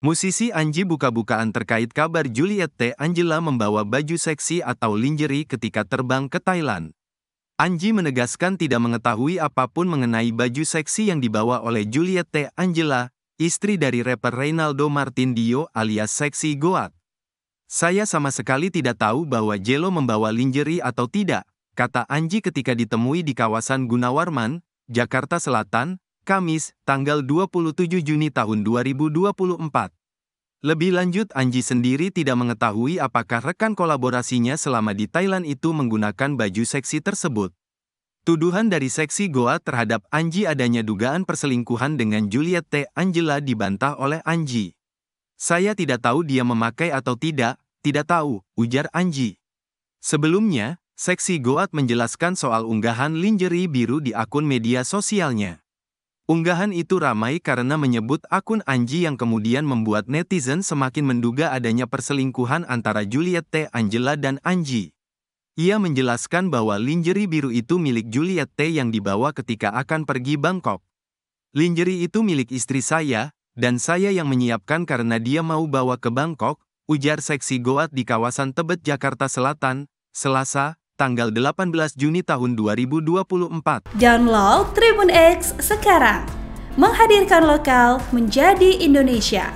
Musisi Anji buka-bukaan terkait kabar Juliet T. Angela membawa baju seksi atau lingerie ketika terbang ke Thailand. Anji menegaskan tidak mengetahui apapun mengenai baju seksi yang dibawa oleh Juliet T. Angela, istri dari rapper Reynaldo Martin Dio alias Sexy Goat. Saya sama sekali tidak tahu bahwa Jelo membawa lingerie atau tidak, kata Anji ketika ditemui di kawasan Gunawarman, Jakarta Selatan, Kamis, tanggal 27 Juni tahun 2024. Lebih lanjut Anji sendiri tidak mengetahui apakah rekan kolaborasinya selama di Thailand itu menggunakan baju seksi tersebut. Tuduhan dari seksi Goa terhadap Anji adanya dugaan perselingkuhan dengan Juliet T. Angela dibantah oleh Anji. Saya tidak tahu dia memakai atau tidak, tidak tahu, ujar Anji. Sebelumnya, Seksi Goat menjelaskan soal unggahan lingerie biru di akun media sosialnya. Unggahan itu ramai karena menyebut akun Anji yang kemudian membuat netizen semakin menduga adanya perselingkuhan antara Juliet T. Angela dan Anji. Ia menjelaskan bahwa lingerie biru itu milik Juliet T. yang dibawa ketika akan pergi Bangkok. Lingerie itu milik istri saya, dan saya yang menyiapkan karena dia mau bawa ke Bangkok, ujar seksi Goat di kawasan Tebet, Jakarta Selatan, Selasa, tanggal 18 Juni tahun 2024. Download Tribun X sekarang. Menghadirkan lokal menjadi Indonesia.